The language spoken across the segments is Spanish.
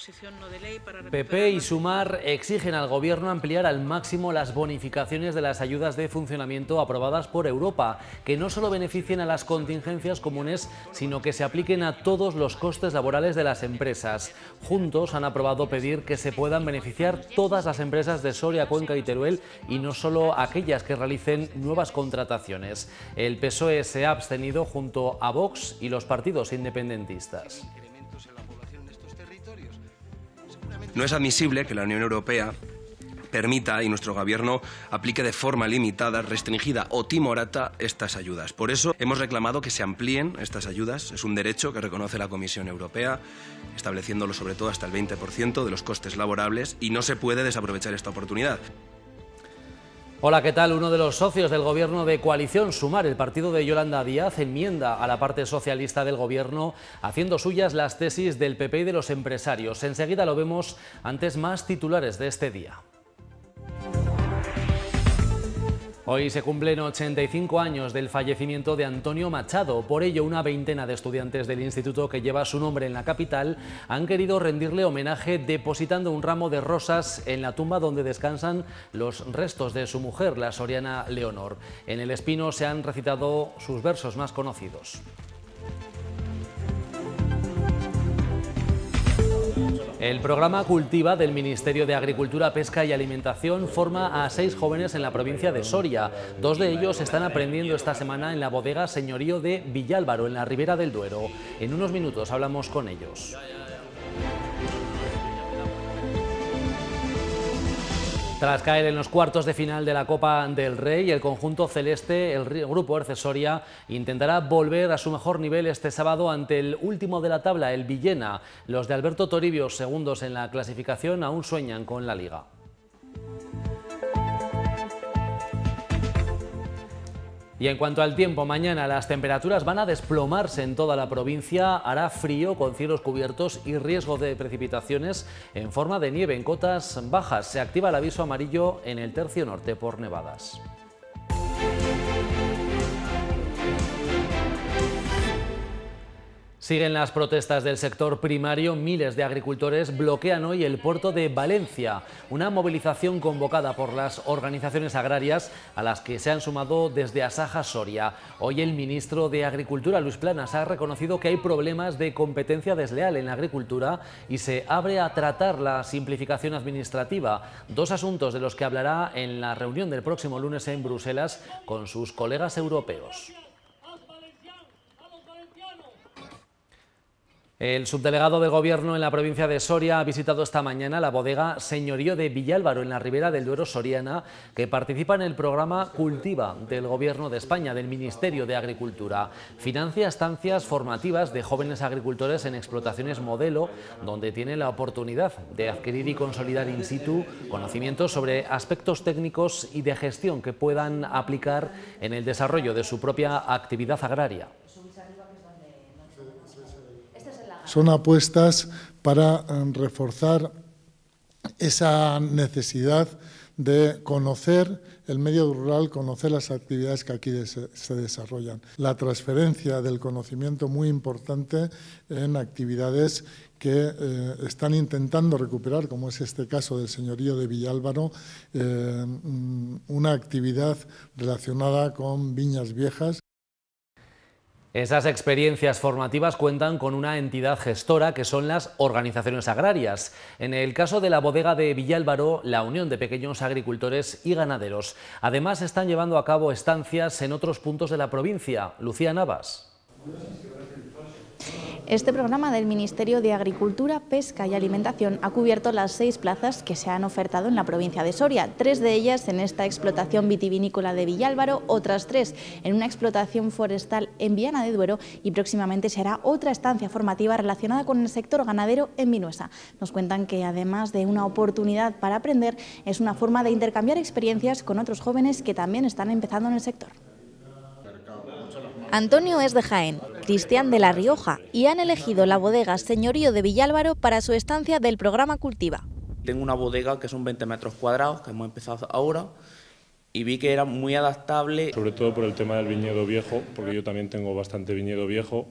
de PP y Sumar exigen al Gobierno ampliar al máximo las bonificaciones de las ayudas de funcionamiento aprobadas por Europa, que no solo beneficien a las contingencias comunes, sino que se apliquen a todos los costes laborales de las empresas. Juntos han aprobado pedir que se puedan beneficiar todas las empresas de Soria, Cuenca y Teruel y no solo aquellas que realicen nuevas contrataciones. El PSOE se ha abstenido junto a Vox y los partidos independentistas. No es admisible que la Unión Europea permita y nuestro gobierno aplique de forma limitada, restringida o timorata estas ayudas. Por eso hemos reclamado que se amplíen estas ayudas. Es un derecho que reconoce la Comisión Europea, estableciéndolo sobre todo hasta el 20% de los costes laborables y no se puede desaprovechar esta oportunidad. Hola, ¿qué tal? Uno de los socios del gobierno de coalición Sumar, el partido de Yolanda Díaz, enmienda a la parte socialista del gobierno haciendo suyas las tesis del PP y de los empresarios. Enseguida lo vemos antes más titulares de este día. Hoy se cumplen 85 años del fallecimiento de Antonio Machado, por ello una veintena de estudiantes del instituto que lleva su nombre en la capital han querido rendirle homenaje depositando un ramo de rosas en la tumba donde descansan los restos de su mujer, la soriana Leonor. En el espino se han recitado sus versos más conocidos. El programa Cultiva del Ministerio de Agricultura, Pesca y Alimentación forma a seis jóvenes en la provincia de Soria. Dos de ellos están aprendiendo esta semana en la bodega Señorío de Villálvaro, en la Ribera del Duero. En unos minutos hablamos con ellos. Tras caer en los cuartos de final de la Copa del Rey, el conjunto celeste, el grupo Ercesoria, intentará volver a su mejor nivel este sábado ante el último de la tabla, el Villena. Los de Alberto Toribio, segundos en la clasificación, aún sueñan con la Liga. Y en cuanto al tiempo, mañana las temperaturas van a desplomarse en toda la provincia, hará frío con cielos cubiertos y riesgo de precipitaciones en forma de nieve en cotas bajas. Se activa el aviso amarillo en el tercio norte por nevadas. Siguen las protestas del sector primario. Miles de agricultores bloquean hoy el puerto de Valencia, una movilización convocada por las organizaciones agrarias a las que se han sumado desde Asaja Soria. Hoy el ministro de Agricultura, Luis Planas, ha reconocido que hay problemas de competencia desleal en la agricultura y se abre a tratar la simplificación administrativa, dos asuntos de los que hablará en la reunión del próximo lunes en Bruselas con sus colegas europeos. El subdelegado de Gobierno en la provincia de Soria ha visitado esta mañana la bodega Señorío de Villálvaro, en la ribera del Duero Soriana, que participa en el programa Cultiva del Gobierno de España, del Ministerio de Agricultura. Financia estancias formativas de jóvenes agricultores en explotaciones modelo, donde tienen la oportunidad de adquirir y consolidar in situ conocimientos sobre aspectos técnicos y de gestión que puedan aplicar en el desarrollo de su propia actividad agraria. son apuestas para eh, reforzar esa necesidad de conocer el medio rural, conocer las actividades que aquí se desarrollan. La transferencia del conocimiento muy importante en actividades que eh, están intentando recuperar, como es este caso del señorío de Villálvaro, eh, mm, una actividad relacionada con viñas viejas. Esas experiencias formativas cuentan con una entidad gestora que son las organizaciones agrarias. En el caso de la bodega de Villálvaro, la Unión de Pequeños Agricultores y Ganaderos. Además, están llevando a cabo estancias en otros puntos de la provincia. Lucía Navas. Este programa del Ministerio de Agricultura, Pesca y Alimentación ha cubierto las seis plazas que se han ofertado en la provincia de Soria, tres de ellas en esta explotación vitivinícola de Villálvaro, otras tres en una explotación forestal en Viana de Duero y próximamente será otra estancia formativa relacionada con el sector ganadero en Vinuesa. Nos cuentan que además de una oportunidad para aprender, es una forma de intercambiar experiencias con otros jóvenes que también están empezando en el sector. Antonio es de Jaén, Cristian de La Rioja y han elegido la bodega Señorío de Villálvaro para su estancia del programa Cultiva. Tengo una bodega que son 20 metros cuadrados, que hemos empezado ahora, y vi que era muy adaptable. Sobre todo por el tema del viñedo viejo, porque yo también tengo bastante viñedo viejo.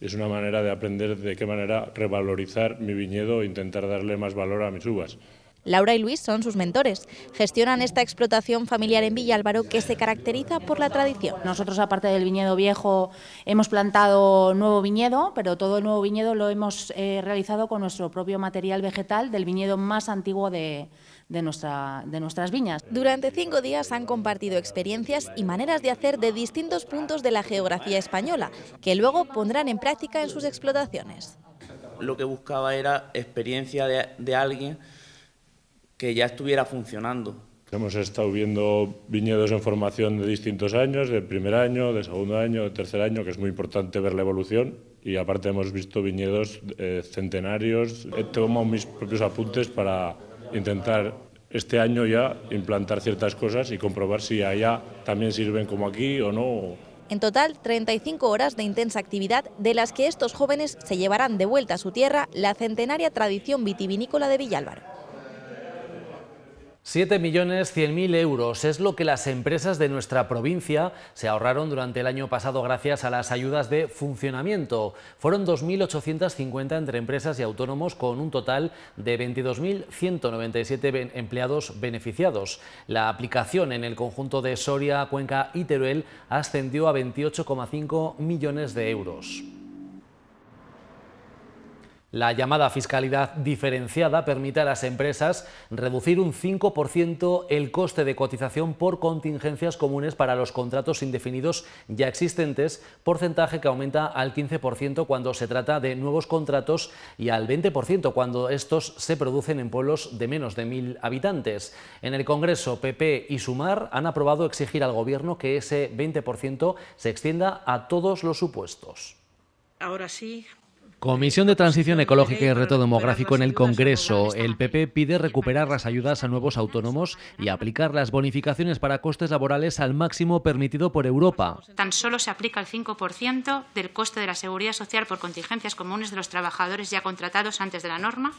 Es una manera de aprender de qué manera revalorizar mi viñedo e intentar darle más valor a mis uvas. Laura y Luis son sus mentores. Gestionan esta explotación familiar en Villa Álvaro... que se caracteriza por la tradición. Nosotros, aparte del viñedo viejo, hemos plantado nuevo viñedo, pero todo el nuevo viñedo lo hemos eh, realizado con nuestro propio material vegetal del viñedo más antiguo de, nuestras viñas. Durante cinco días han compartido experiencias y maneras de hacer de distintos puntos de la geografía española, que luego pondrán en práctica en sus explotaciones. Lo que buscaba era experiencia de alguien que ya estuviera funcionando. Hemos estado viendo viñedos en formación de distintos años, del primer año, del segundo año, del tercer año, que es muy importante ver la evolución. Y aparte hemos visto viñedos eh, centenarios. He tomado mis propios apuntes para intentar este año ya implantar ciertas cosas y comprobar si allá también sirven como aquí o no. En total, 35 horas de intensa actividad de las que estos jóvenes se llevarán de vuelta a su tierra la centenaria tradición vitivinícola de Villalbar. 7.100.000 euros es lo que las empresas de nuestra provincia se ahorraron durante el año pasado gracias a las ayudas de funcionamiento. Fueron 2.850 entre empresas y autónomos con un total de 22.197 empleados beneficiados. La aplicación en el conjunto de Soria, Cuenca y Teruel ascendió a 28,5 millones de euros. La llamada fiscalidad diferenciada permite a las empresas reducir un 5% el coste de cotización por contingencias comunes para los contratos indefinidos ya existentes, porcentaje que aumenta al 15% cuando se trata de nuevos contratos y al 20% cuando estos se producen en pueblos de menos de mil habitantes. En el Congreso, PP y Sumar han aprobado exigir al Gobierno que ese 20% se extienda a todos los supuestos. Ahora sí, Comisión de Transición Ecológica y Reto Demográfico en el Congreso. El PP pide recuperar las ayudas a nuevos autónomos y aplicar las bonificaciones para costes laborales al máximo permitido por Europa. Tan solo se aplica el 5% del coste de la seguridad social por contingencias comunes de los trabajadores ya contratados antes de la norma,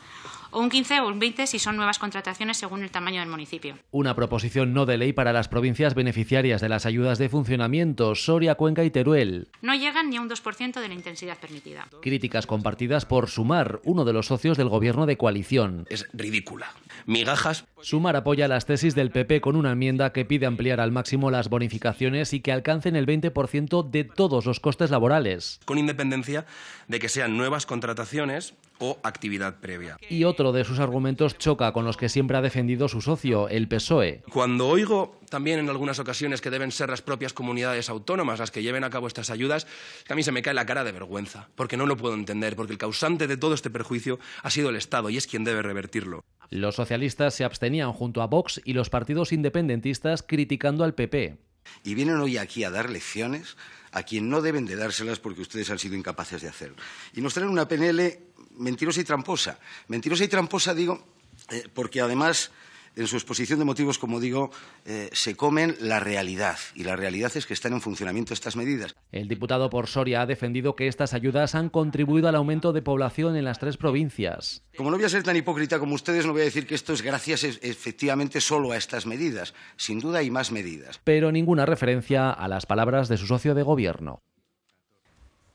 o un 15 o un 20 si son nuevas contrataciones según el tamaño del municipio. Una proposición no de ley para las provincias beneficiarias de las ayudas de funcionamiento, Soria, Cuenca y Teruel. No llegan ni a un 2% de la intensidad permitida. Críticas compartidas por Sumar, uno de los socios del gobierno de coalición. Es ridícula. Migajas. Sumar apoya las tesis del PP con una enmienda que pide ampliar al máximo las bonificaciones y que alcancen el 20% de todos los costes laborales. Con independencia de que sean nuevas contrataciones o actividad previa. Y otro de sus argumentos choca con los que siempre ha defendido su socio, el PSOE. Cuando oigo también en algunas ocasiones que deben ser las propias comunidades autónomas las que lleven a cabo estas ayudas, a mí se me cae la cara de vergüenza, porque no lo puedo entender, porque el causante de todo este perjuicio ha sido el Estado y es quien debe revertirlo. Los socialistas se abstenían junto a Vox y los partidos independentistas criticando al PP. Y vienen hoy aquí a dar lecciones a quien no deben de dárselas porque ustedes han sido incapaces de hacerlo. Y nos traen una PNL mentirosa y tramposa. Mentirosa y tramposa, digo, eh, porque además en su exposición de motivos, como digo, eh, se comen la realidad y la realidad es que están en funcionamiento estas medidas. El diputado por Soria ha defendido que estas ayudas han contribuido al aumento de población en las tres provincias. Como no voy a ser tan hipócrita como ustedes, no voy a decir que esto es gracias efectivamente solo a estas medidas. Sin duda hay más medidas. Pero ninguna referencia a las palabras de su socio de gobierno.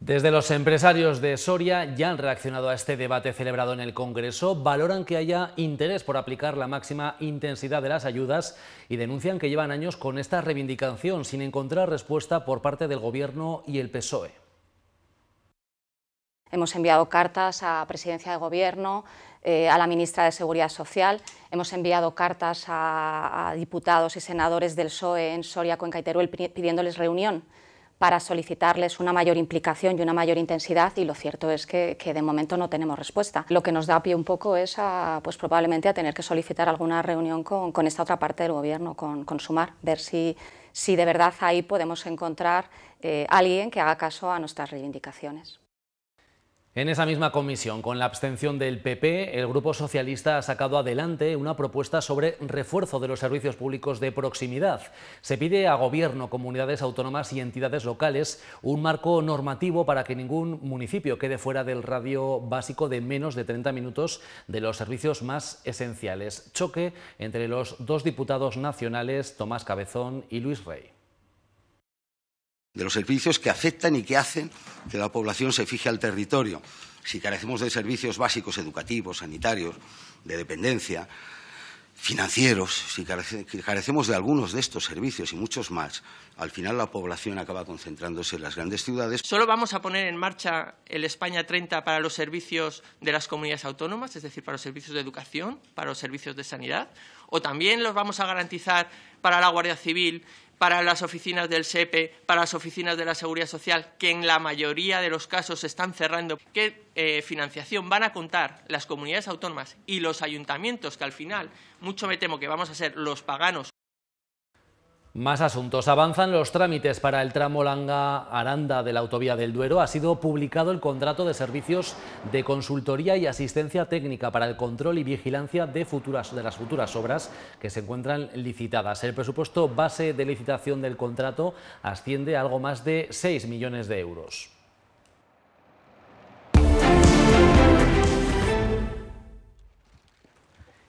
Desde los empresarios de Soria ya han reaccionado a este debate celebrado en el Congreso, valoran que haya interés por aplicar la máxima intensidad de las ayudas y denuncian que llevan años con esta reivindicación sin encontrar respuesta por parte del Gobierno y el PSOE. Hemos enviado cartas a Presidencia de Gobierno, eh, a la Ministra de Seguridad Social, hemos enviado cartas a, a diputados y senadores del PSOE en Soria, Cuenca y Teruel pidiéndoles reunión para solicitarles una mayor implicación y una mayor intensidad y lo cierto es que, de momento no tenemos respuesta. Lo que nos da pie un poco es a, pues probablemente a tener que solicitar alguna reunión con, esta otra parte del gobierno, con, Sumar, ver si, si, de verdad ahí podemos encontrar eh, alguien que haga caso a nuestras reivindicaciones. En esa misma comisión, con la abstención del PP, el Grupo Socialista ha sacado adelante una propuesta sobre refuerzo de los servicios públicos de proximidad. Se pide a Gobierno, comunidades autónomas y entidades locales un marco normativo para que ningún municipio quede fuera del radio básico de menos de 30 minutos de los servicios más esenciales. Choque entre los dos diputados nacionales, Tomás Cabezón y Luis Rey de los servicios que afectan y que hacen que la población se fije al territorio. Si carecemos de servicios básicos educativos, sanitarios, de dependencia, financieros, si carecemos de algunos de estos servicios y muchos más, al final la población acaba concentrándose en las grandes ciudades. Solo vamos a poner en marcha el España 30 para los servicios de las comunidades autónomas, es decir, para los servicios de educación, para los servicios de sanidad, o también los vamos a garantizar para la Guardia Civil, para las oficinas del SEPE, e, para las oficinas de la Seguridad Social, que en la mayoría de los casos se están cerrando, qué eh, financiación van a contar las comunidades autónomas y los ayuntamientos, que al final mucho me temo que vamos a ser los paganos más asuntos. Avanzan los trámites para el tramo Langa-Aranda de la Autovía del Duero. Ha sido publicado el contrato de servicios de consultoría y asistencia técnica para el control y vigilancia de, de las futuras obras que se encuentran licitadas. El presupuesto base de licitación del contrato asciende a algo más de 6 millones de euros.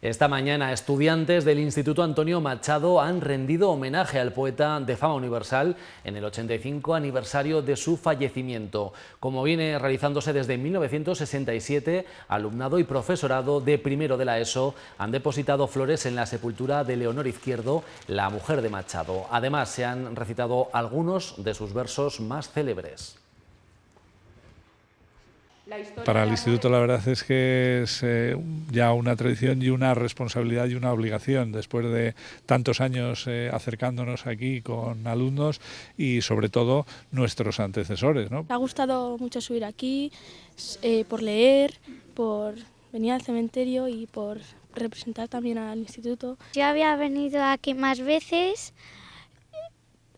Esta mañana, estudiantes del Instituto Antonio Machado han rendido homenaje al poeta de fama universal en el 85 aniversario de su fallecimiento, como viene realizándose desde 1967, alumnado y profesorado de primero de la ESO han depositado flores en la sepultura de Leonor Izquierdo, la mujer de Machado. Además, se han recitado algunos de sus versos más célebres para el instituto la verdad es que es eh, ya una tradición y una responsabilidad y una obligación después de tantos años eh, acercándonos aquí con alumnos y sobre todo nuestros antecesores. Me ha gustado mucho subir aquí eh, por leer, por venir al cementerio y por representar también al instituto. Yo había venido aquí más veces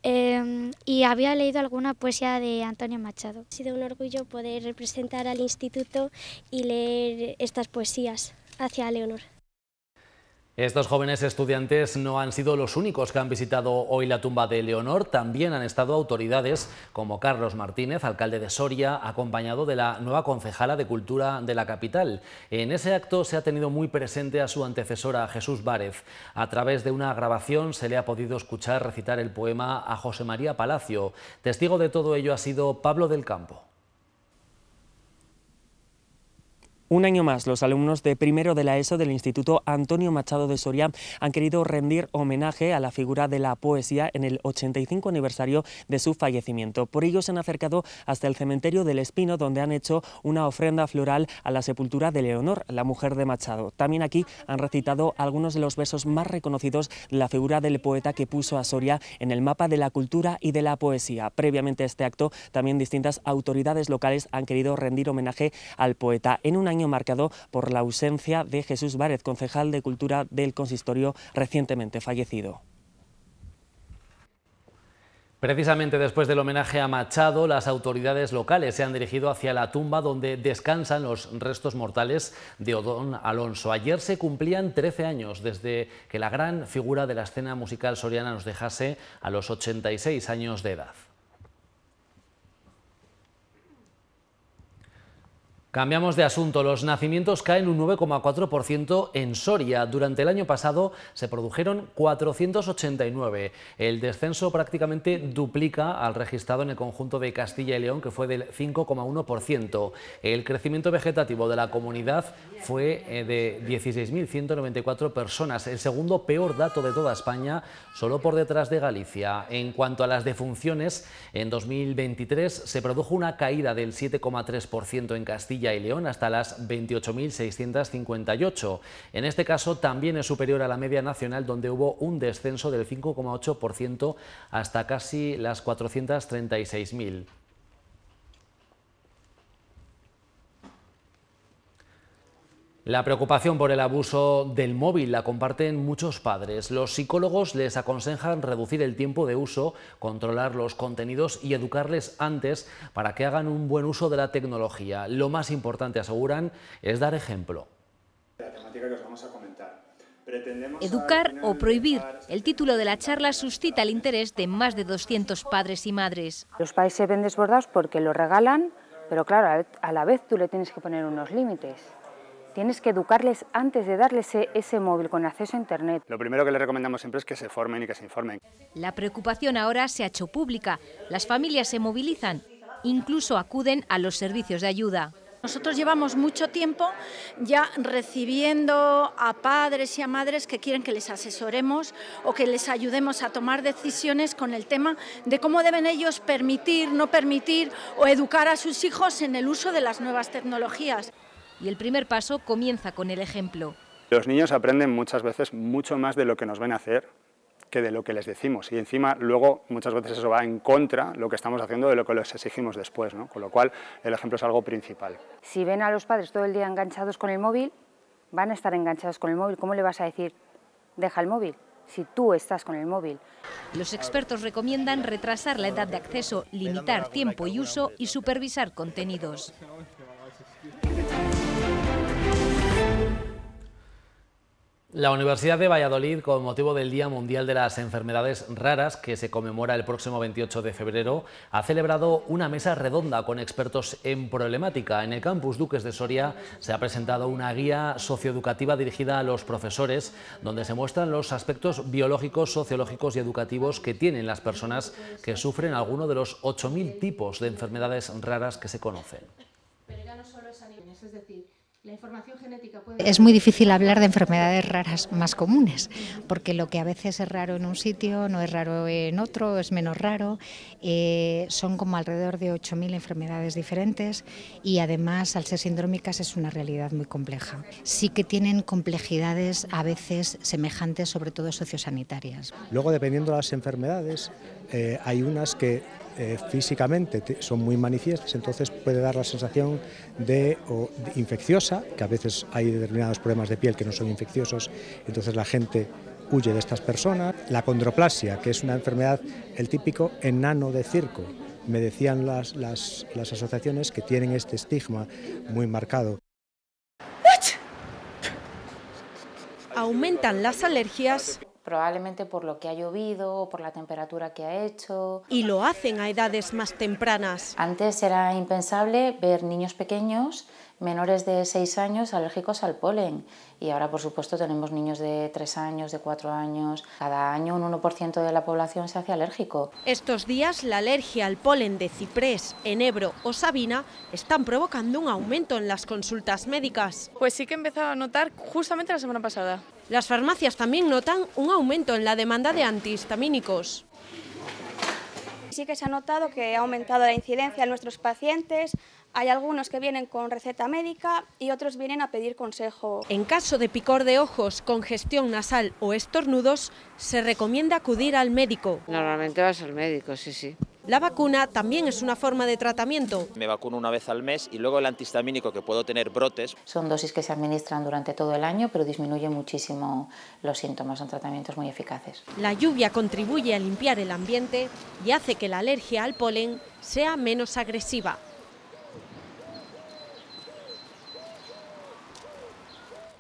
Em, y había leído alguna poesía de Antonio Machado. Ha sido un orgullo poder representar al instituto y leer estas poesías hacia Leonor. Estos jóvenes estudiantes no han sido los únicos que han visitado hoy la tumba de Leonor, también han estado autoridades como Carlos Martínez, alcalde de Soria, acompañado de la nueva concejala de Cultura de la capital. En ese acto se ha tenido muy presente a su antecesora Jesús Várez. A través de una grabación se le ha podido escuchar recitar el poema a José María Palacio. Testigo de todo ello ha sido Pablo del Campo. Un año más, los alumnos de primero de la ESO del Instituto Antonio Machado de Soria han querido rendir homenaje a la figura de la poesía en el 85 aniversario de su fallecimiento. Por ello se han acercado hasta el cementerio del Espino, donde han hecho una ofrenda floral a la sepultura de Leonor, la mujer de Machado. También aquí han recitado algunos de los versos más reconocidos de la figura del poeta que puso a Soria en el mapa de la cultura y de la poesía. Previamente a este acto, también distintas autoridades locales han querido rendir homenaje al poeta. En un año marcado por la ausencia de Jesús Várez, concejal de Cultura del Consistorio recientemente fallecido. Precisamente después del homenaje a Machado, las autoridades locales se han dirigido hacia la tumba donde descansan los restos mortales de Odón Alonso. Ayer se cumplían 13 años desde que la gran figura de la escena musical soriana nos dejase a los 86 años de edad. Cambiamos de asunto. Los nacimientos caen un 9,4% en Soria. Durante el año pasado se produjeron 489. El descenso prácticamente duplica al registrado en el conjunto de Castilla y León, que fue del 5,1%. El crecimiento vegetativo de la comunidad fue eh, de 16.194 personas, el segundo peor dato de toda España, solo por detrás de Galicia. En cuanto a las defunciones, en 2023 se produjo una caída del 7,3% en Castilla y León hasta las 28.658. En este caso también es superior a la media nacional donde hubo un descenso del 5,8% hasta casi las 436.000. La preocupación por el abuso del móvil la comparten muchos padres. Los psicólogos les aconsejan reducir el tiempo de uso, controlar los contenidos y educarles antes para que hagan un buen uso de la tecnología. Lo más importante, aseguran, es dar ejemplo. La temática que os vamos a comentar. Educar o prohibir. Este el título de la charla suscita el interés de más de 200 padres y madres. Los padres se ven desbordados porque lo regalan, pero claro, a la vez tú le tienes que poner unos límites tienes que educarles antes de darles e-, ese móvil con acceso a Internet. Lo primero que les recomendamos siempre es que se formen y que se informen. La preocupación ahora se ha hecho pública. Las familias se movilizan, incluso acuden a los servicios de ayuda. Nosotros llevamos mucho tiempo ya recibiendo a padres y a madres que quieren que les asesoremos o que les ayudemos a tomar decisiones con el tema de cómo deben ellos permitir, no permitir o educar a sus hijos en el uso de las nuevas tecnologías y el primer paso comienza con el ejemplo. Los niños aprenden muchas veces mucho más de lo que nos ven hacer que de lo que les decimos y encima luego muchas veces eso va en contra lo que estamos haciendo de lo que les exigimos después, ¿no? con lo cual el ejemplo es algo principal. Si ven a los padres todo el día enganchados con el móvil, van a estar enganchados con el móvil, ¿cómo le vas a decir deja el móvil? si tú estás con el móvil. Los expertos recomiendan retrasar la edad de acceso, limitar tiempo y uso y supervisar contenidos. La Universidad de Valladolid, con motivo del Día Mundial de las Enfermedades Raras, que se conmemora el próximo 28 de febrero, ha celebrado una mesa redonda con expertos en problemática. En el campus Duques de Soria se ha presentado una guía socioeducativa dirigida a los profesores, donde se muestran los aspectos biológicos, sociológicos y educativos que tienen las personas que sufren alguno de los 8.000 tipos de enfermedades raras que se conocen. Es muy difícil hablar de enfermedades raras más comunes, porque lo que a veces es raro en un sitio no es raro en otro, es menos raro. Eh, son como alrededor de 8.000 enfermedades diferentes y además al ser sindrómicas es una realidad muy compleja. Sí que tienen complejidades a veces semejantes, sobre todo sociosanitarias. Luego, dependiendo de las enfermedades, eh, hay unas que eh, físicamente son muy manifiestas, entonces puede dar la sensación de, infecciosa, que a veces hay determinados problemas de piel que no son infecciosos, entonces la gente huye de estas personas. La condroplasia, que es una enfermedad, el típico enano de circo, me decían las, las asociaciones que tienen este estigma muy marcado. Aumentan las alergias probablemente por lo que ha llovido o por la temperatura que ha hecho. Y lo hacen a edades más tempranas. Antes era impensable ver niños pequeños menores de 6 años alérgicos al polen y ahora por supuesto tenemos niños de 3 años, de 4 años. Cada año un 1% de la población se hace alérgico. Estos días la alergia al polen de ciprés, enebro o sabina están provocando un aumento en las consultas médicas. Pues sí que he a notar justamente la semana pasada. Las farmacias también notan un aumento en la demanda de antihistamínicos. Sí que se ha notado que ha aumentado la incidencia en nuestros pacientes, hay algunos que vienen con receta médica y otros vienen a pedir consejo. En caso de picor de ojos, congestión nasal o estornudos, se recomienda acudir al médico. Normalmente vas al médico, sí, sí. La vacuna también es una forma de tratamiento. Me vacuno una vez al mes y luego el antihistamínico que puedo tener brotes. Son dosis que se administran durante todo el año, pero disminuye muchísimo los síntomas, son tratamientos muy eficaces. La lluvia contribuye a limpiar el ambiente y hace que la alergia al polen sea menos agresiva.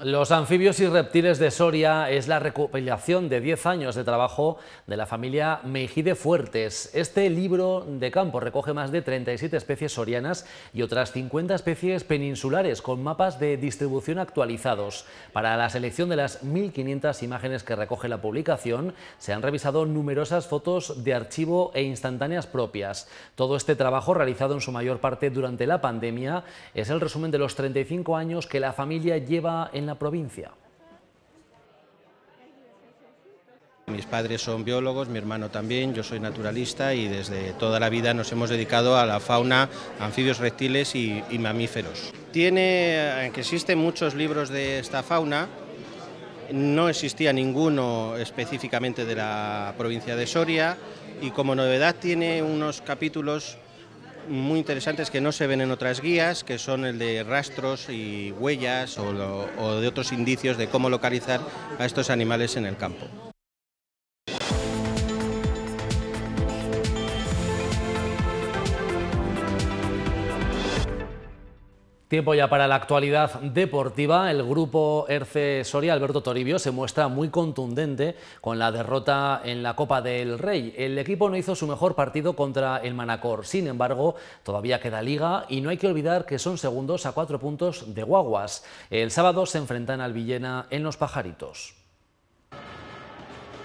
Los anfibios y reptiles de Soria es la recopilación de 10 años de trabajo de la familia Mejide Fuertes. Este libro de campo recoge más de 37 especies sorianas y otras 50 especies peninsulares con mapas de distribución actualizados. Para la selección de las 1.500 imágenes que recoge la publicación se han revisado numerosas fotos de archivo e instantáneas propias. Todo este trabajo realizado en su mayor parte durante la pandemia es el resumen de los 35 años que la familia lleva en la provincia. Mis padres son biólogos, mi hermano también, yo soy naturalista y desde toda la vida nos hemos dedicado a la fauna, anfibios, reptiles y, mamíferos. Tiene, eh, que existen muchos libros de esta fauna, no existía ninguno específicamente de la provincia de Soria y como novedad tiene unos capítulos muy interesantes que no se ven en otras guías, que son el de rastros y huellas o, o de otros indicios de cómo localizar a estos animales en el campo. Tiempo ya para la actualidad deportiva. El grupo Erce Soria Alberto Toribio se muestra muy contundente con la derrota en la Copa del Rey. El equipo no hizo su mejor partido contra el Manacor. Sin embargo, todavía queda liga y no hay que olvidar que son segundos a cuatro puntos de Guaguas. El sábado se enfrentan al Villena en Los Pajaritos.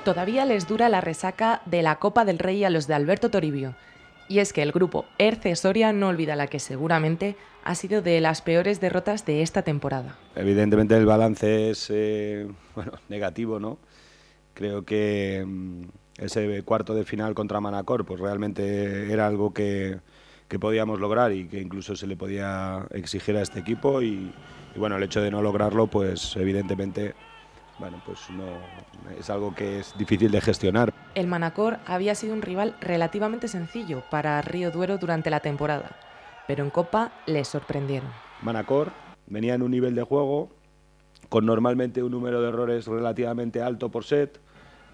Todavía les dura la resaca de la Copa del Rey a los de Alberto Toribio. Y es que el grupo Erce Soria no olvida la que seguramente ha sido de las peores derrotas de esta temporada. Evidentemente el balance es eh, bueno, negativo, ¿no? Creo que mm, ese cuarto de final contra Manacor pues realmente era algo que, que podíamos lograr y que incluso se le podía exigir a este equipo y, y bueno, el hecho de no lograrlo pues evidentemente bueno, pues no es algo que es difícil de gestionar. El Manacor había sido un rival relativamente sencillo para Río Duero durante la temporada, pero en Copa le sorprendieron. Manacor venía en un nivel de juego con normalmente un número de errores relativamente alto por set.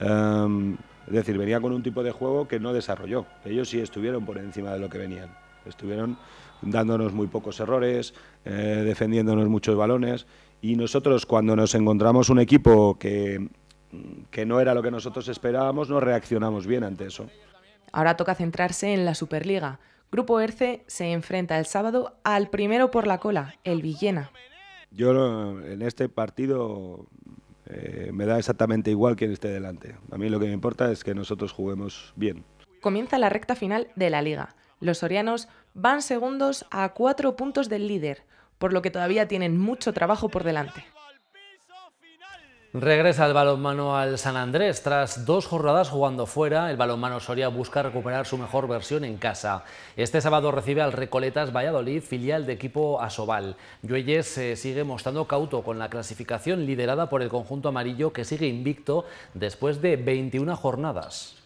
Em, es decir, venía con un tipo de juego que no desarrolló. Ellos sí estuvieron por encima de lo que venían. Estuvieron dándonos muy pocos errores, eh, defendiéndonos muchos balones y nosotros cuando nos encontramos un equipo que, que no era lo que nosotros esperábamos, no reaccionamos bien ante eso. Ahora toca centrarse en la Superliga. Grupo Erce se enfrenta el sábado al primero por la cola, el Villena. Yo en este partido eh, me da exactamente igual quién esté delante. A mí lo que me importa es que nosotros juguemos bien. Comienza la recta final de la liga. Los sorianos van segundos a cuatro puntos del líder por lo que todavía tienen mucho trabajo por delante. Regresa el balonmano al San Andrés. Tras dos jornadas jugando fuera, el balonmano Soria busca recuperar su mejor versión en casa. Este sábado recibe al Recoletas Valladolid, filial de equipo Asobal. Lluelles se eh, sigue mostrando cauto con la clasificación liderada por el conjunto amarillo que sigue invicto después de 21 jornadas.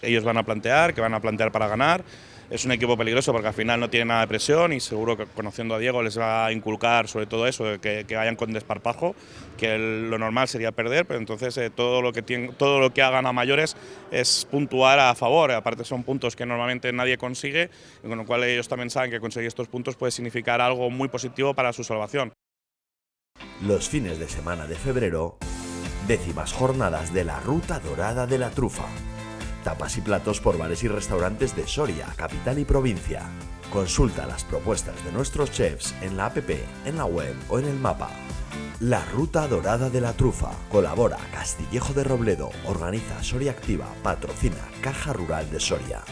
Ellos van a plantear, que van a plantear para ganar es un equipo peligroso porque al final no tiene nada de presión y seguro que conociendo a Diego les va a inculcar sobre todo eso, que, vayan con desparpajo, que lo normal sería perder, pero entonces eh, todo, lo que todo lo que hagan a mayores es puntuar a favor, aparte son puntos que normalmente nadie consigue, y con lo cual ellos también saben que conseguir estos puntos puede significar algo muy positivo para su salvación. Los fines de semana de febrero, décimas jornadas de la Ruta Dorada de la Trufa tapas y platos por bares y restaurantes de Soria, capital y provincia. Consulta las propuestas de nuestros chefs en la app, en la web o en el mapa. La Ruta Dorada de la Trufa. Colabora Castillejo de Robledo. Organiza Soria Activa. Patrocina Caja Rural de Soria.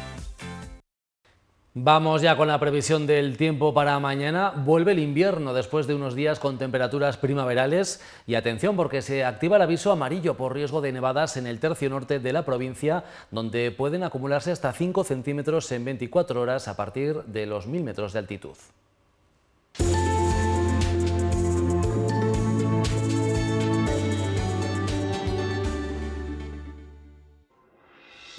Vamos ya con la previsión del tiempo para mañana. Vuelve el invierno después de unos días con temperaturas primaverales y atención porque se activa el aviso amarillo por riesgo de nevadas en el tercio norte de la provincia donde pueden acumularse hasta 5 centímetros en 24 horas a partir de los 1.000 metros de altitud.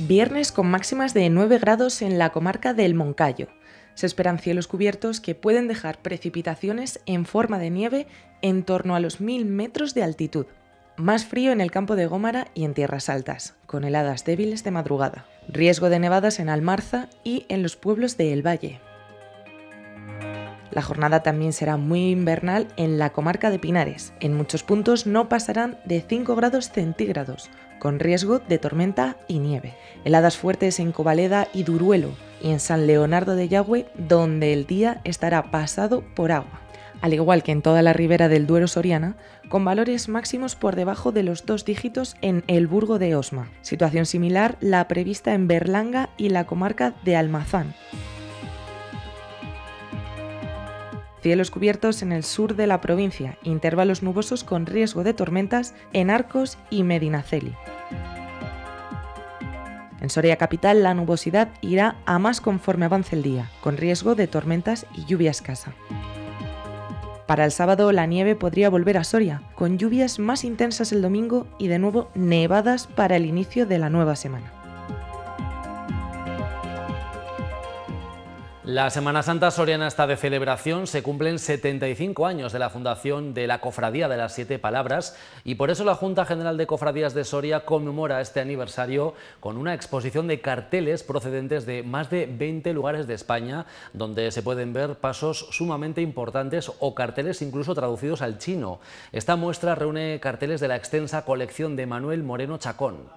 Viernes con máximas de 9 grados en la comarca del Moncayo. Se esperan cielos cubiertos que pueden dejar precipitaciones en forma de nieve en torno a los 1000 metros de altitud. Más frío en el campo de Gómara y en tierras altas, con heladas débiles de madrugada. Riesgo de nevadas en Almarza y en los pueblos de El Valle. La jornada también será muy invernal en la comarca de Pinares. En muchos puntos no pasarán de 5 grados centígrados, con riesgo de tormenta y nieve. Heladas fuertes en Covaleda y Duruelo y en San Leonardo de Yagüe, donde el día estará pasado por agua, al igual que en toda la ribera del Duero Soriana, con valores máximos por debajo de los dos dígitos en el Burgo de Osma. Situación similar la prevista en Berlanga y la comarca de Almazán. Cielos cubiertos en el sur de la provincia, intervalos nubosos con riesgo de tormentas en Arcos y Medinaceli. En Soria Capital la nubosidad irá a más conforme avance el día, con riesgo de tormentas y lluvia escasa. Para el sábado la nieve podría volver a Soria, con lluvias más intensas el domingo y de nuevo nevadas para el inicio de la nueva semana. La Semana Santa Soriana está de celebración, se cumplen 75 años de la fundación de la Cofradía de las Siete Palabras y por eso la Junta General de Cofradías de Soria conmemora este aniversario con una exposición de carteles procedentes de más de 20 lugares de España donde se pueden ver pasos sumamente importantes o carteles incluso traducidos al chino. Esta muestra reúne carteles de la extensa colección de Manuel Moreno Chacón.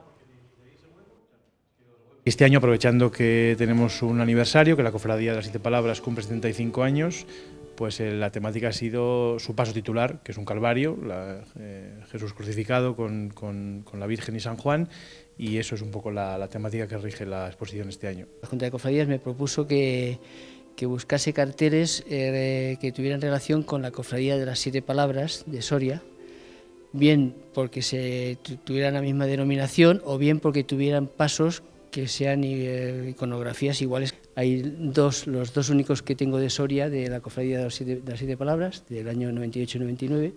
Este año, aprovechando que tenemos un aniversario, que la Cofradía de las Siete Palabras cumple 75 años, pues eh, la temática ha sido su paso titular, que es un calvario, eh, Jesús crucificado con, la Virgen y San Juan, y eso es un poco la, temática que rige la exposición este año. La Junta de Cofradías me propuso que, buscase carteles eh, que tuvieran relación con la Cofradía de las Siete Palabras de Soria, bien porque se tuvieran la misma denominación o bien porque tuvieran pasos que sean eh, iconografías iguales. Hay dos, los dos únicos que tengo de Soria, de la Cofradía de las Siete, Palabras, del año 98 y 99.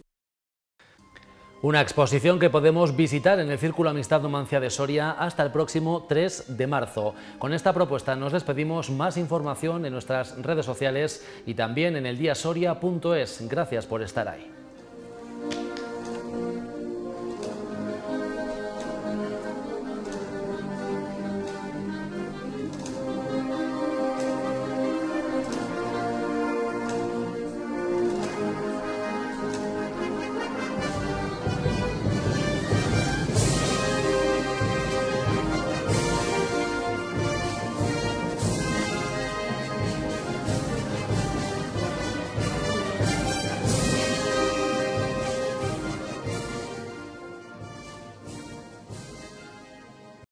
Una exposición que podemos visitar en el Círculo Amistad Numancia de Soria hasta el próximo 3 de marzo. Con esta propuesta nos despedimos. Más información en nuestras redes sociales y también en el eldiasoria.es. Gracias por estar ahí.